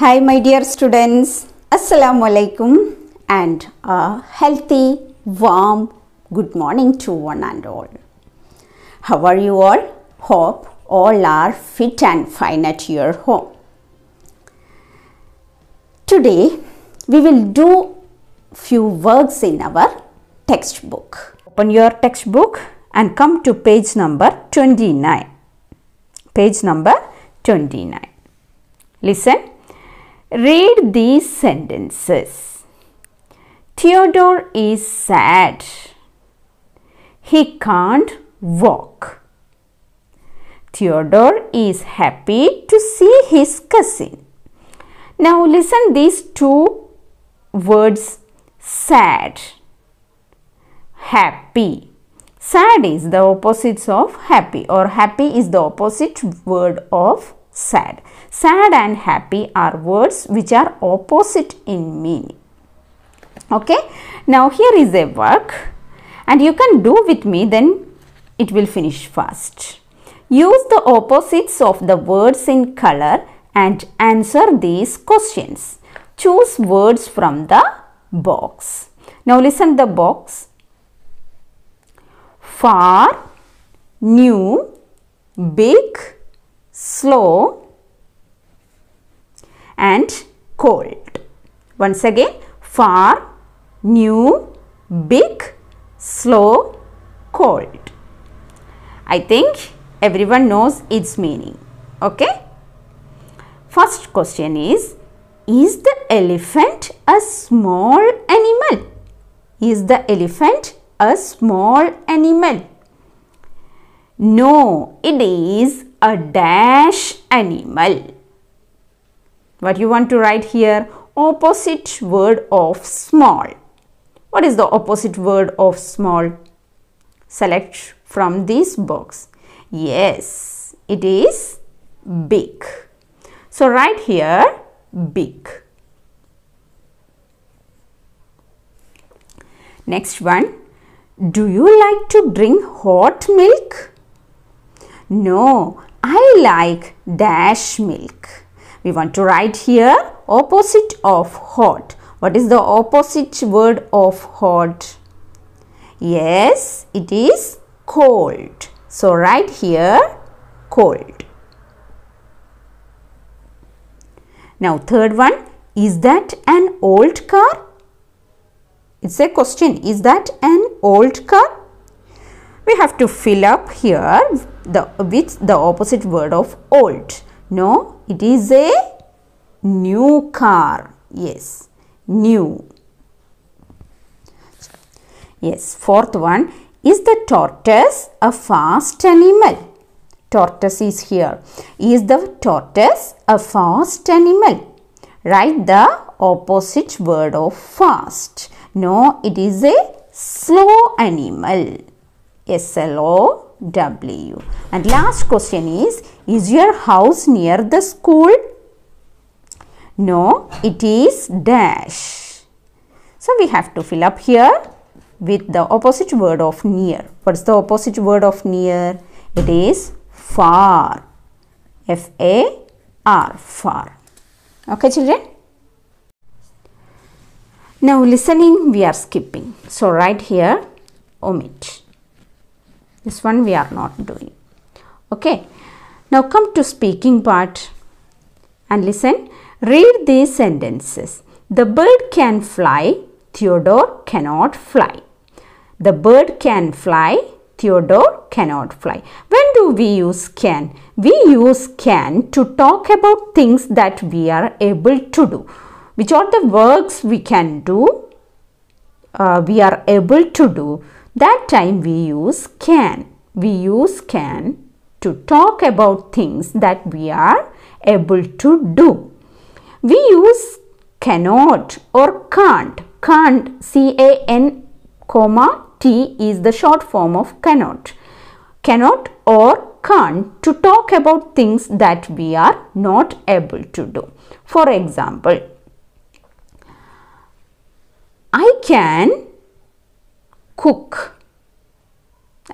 Hi my dear students, Assalamualaikum alaikum and a healthy, warm good morning to one and all. How are you all? Hope all are fit and fine at your home. Today we will do few works in our textbook. Open your textbook and come to page number 29. Page number 29. Listen Read these sentences. Theodore is sad. He can't walk. Theodore is happy to see his cousin. Now listen these two words sad happy sad is the opposite of happy or happy is the opposite word of sad. Sad and happy are words which are opposite in meaning. Okay. Now here is a work and you can do with me then it will finish fast. Use the opposites of the words in color and answer these questions. Choose words from the box. Now listen the box. Far, new, big, slow and cold. Once again, far, new, big, slow, cold. I think everyone knows its meaning. Okay? First question is, is the elephant a small animal? Is the elephant a small animal? No, it is a dash animal. What you want to write here? Opposite word of small. What is the opposite word of small? Select from this box. Yes, it is big. So write here big. Next one. Do you like to drink hot milk? No, I like dash milk. We want to write here opposite of hot. What is the opposite word of hot? Yes, it is cold. So write here cold. Now third one, is that an old car? It's a question. Is that an old car? We have to fill up here the with the opposite word of old. No, it is a new car. Yes, new. Yes, fourth one is the tortoise a fast animal? Tortoise is here. Is the tortoise a fast animal? Write the opposite word of fast. No, it is a slow animal. slow. W. And last question is, is your house near the school? No, it is dash. So, we have to fill up here with the opposite word of near. What's the opposite word of near? It is far. F-A-R, far. Okay, children? Now, listening we are skipping. So, right here, omit this one we are not doing okay now come to speaking part and listen read these sentences the bird can fly theodore cannot fly the bird can fly theodore cannot fly when do we use can we use can to talk about things that we are able to do which are the works we can do uh, we are able to do that time we use can. We use can to talk about things that we are able to do. We use cannot or can't. Can't, C-A-N, comma, T is the short form of cannot. Cannot or can't to talk about things that we are not able to do. For example, I can cook.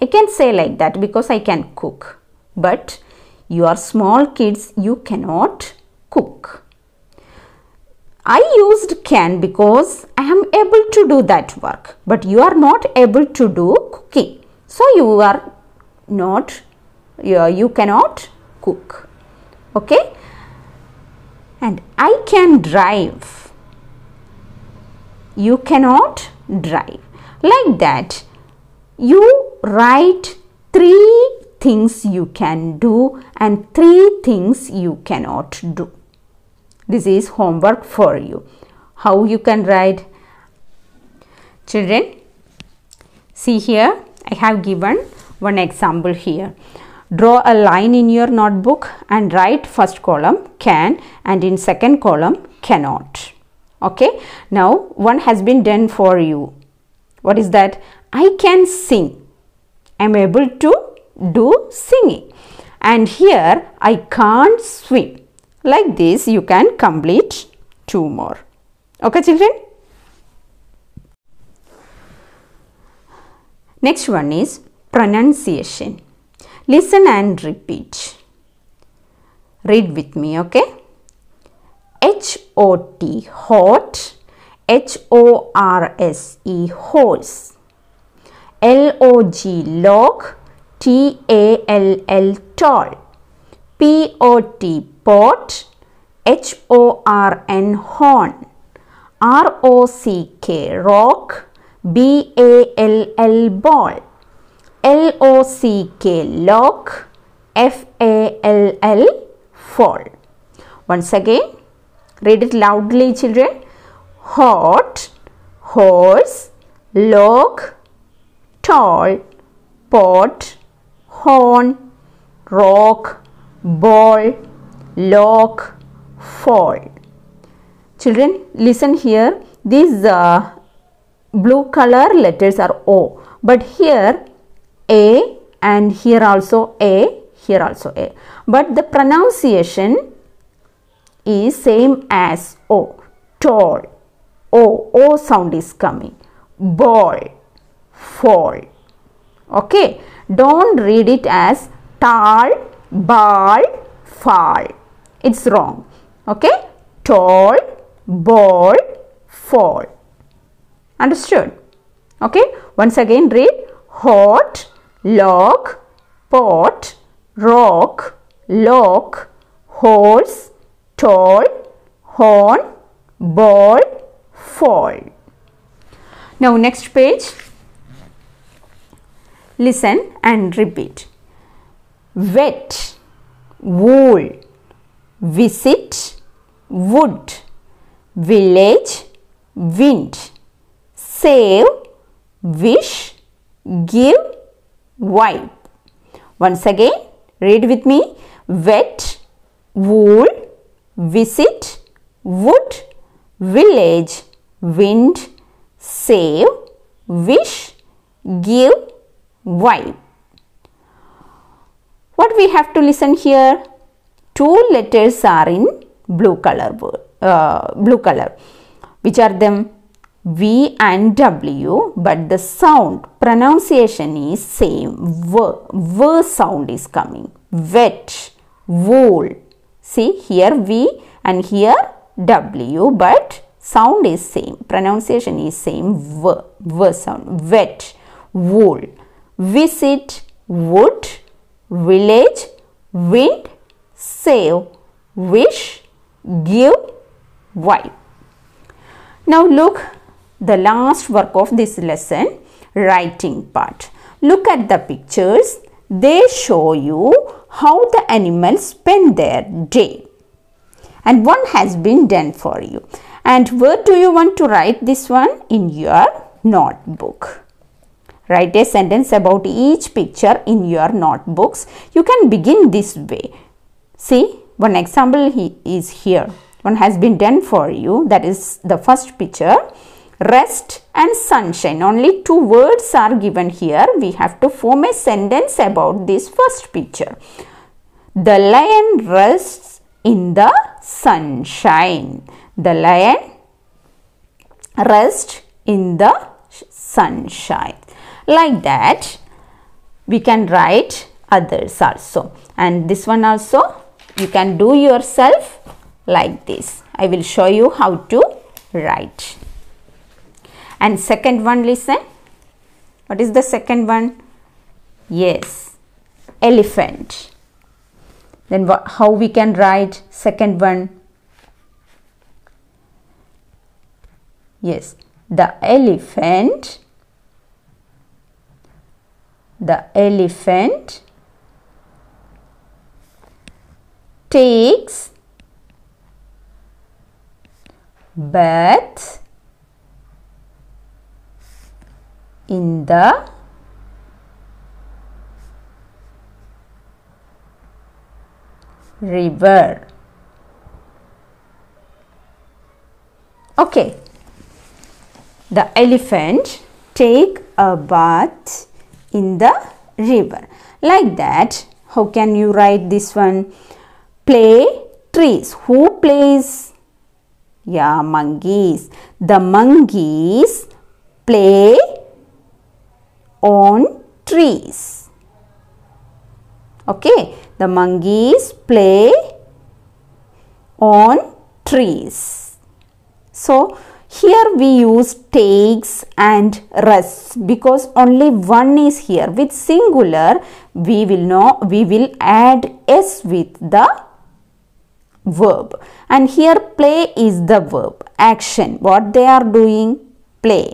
I can say like that because I can cook. But you are small kids, you cannot cook. I used can because I am able to do that work. But you are not able to do cooking. So you are not, you cannot cook. Okay? And I can drive. You cannot drive like that you write three things you can do and three things you cannot do. This is homework for you. How you can write? Children, see here, I have given one example here. Draw a line in your notebook and write first column can and in second column cannot. Okay, now one has been done for you what is that? I can sing. I am able to do singing. And here I can't swim. Like this you can complete two more. Okay children? Next one is pronunciation. Listen and repeat. Read with me, okay? H O T, hot. H O R S E horse. L O G log. T A L L tall. P O T pot. H O R N horn. R O C K rock. B A L L ball. L O C K lock. F A L L fall. Once again, read it loudly, children hot, horse, log, tall, pot, horn, rock, ball, lock, fall. Children, listen here. These uh, blue color letters are O. But here A and here also A, here also A. But the pronunciation is same as O, tall. O, oh, O oh, sound is coming. Ball, fall. Okay. Don't read it as tall, ball, fall. It's wrong. Okay. Tall, ball, fall. Understood? Okay. Once again read hot, log, pot, rock, lock, horse, tall, horn, ball, fall. Now next page. Listen and repeat. Wet, wool, visit, wood, village, wind, save, wish, give, wipe. Once again, read with me. Wet, wool, visit, wood, village, wind, save, wish, give, wipe. What we have to listen here? Two letters are in blue color uh, blue color. Which are them? V and W but the sound pronunciation is same. V, v sound is coming. Wet, wool. See here V and here W but Sound is same, pronunciation is same, v, v sound, wet, wool, visit, wood, village, wind, save, wish, give, why. Now look the last work of this lesson, writing part. Look at the pictures. They show you how the animals spend their day. And one has been done for you and where do you want to write this one? In your notebook. Write a sentence about each picture in your notebooks. You can begin this way. See, one example he is here. One has been done for you. That is the first picture. Rest and sunshine. Only two words are given here. We have to form a sentence about this first picture. The lion rests in the sunshine. The lion rest in the sunshine. Like that, we can write others also. And this one also, you can do yourself like this. I will show you how to write. And second one, listen. What is the second one? Yes, elephant. Then how we can write second one. Yes, the elephant, the elephant takes bath in the river. Okay, the elephant take a bath in the river. Like that, how can you write this one? Play trees. Who plays? Yeah, monkeys. The monkeys play on trees. Okay, the monkeys play on trees. So, here we use takes and rests because only one is here. With singular, we will know we will add s with the verb. And here play is the verb. Action. What they are doing? Play.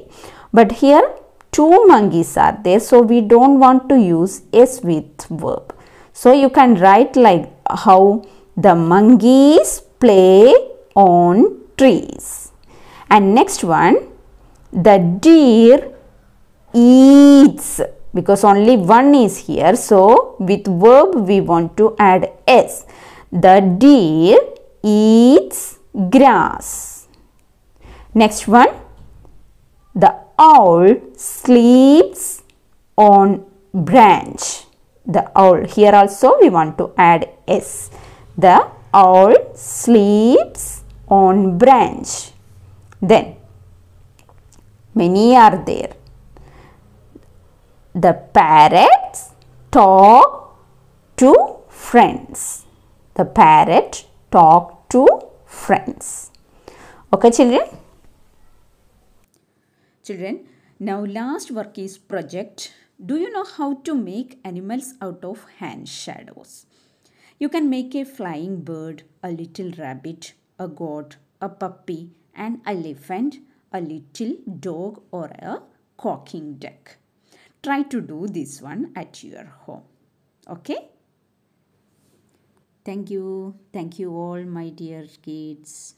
But here two monkeys are there. So we don't want to use s with verb. So you can write like how the monkeys play on trees. And next one, the deer eats because only one is here. So with verb we want to add s. The deer eats grass. Next one, the owl sleeps on branch the owl. Here also we want to add S. The owl sleeps on branch. Then many are there. The parrots talk to friends. The parrot talk to friends. Okay children? Children, now last work is project. Do you know how to make animals out of hand shadows? You can make a flying bird, a little rabbit, a goat, a puppy, an elephant, a little dog, or a cocking duck. Try to do this one at your home. Okay? Thank you. Thank you all, my dear kids.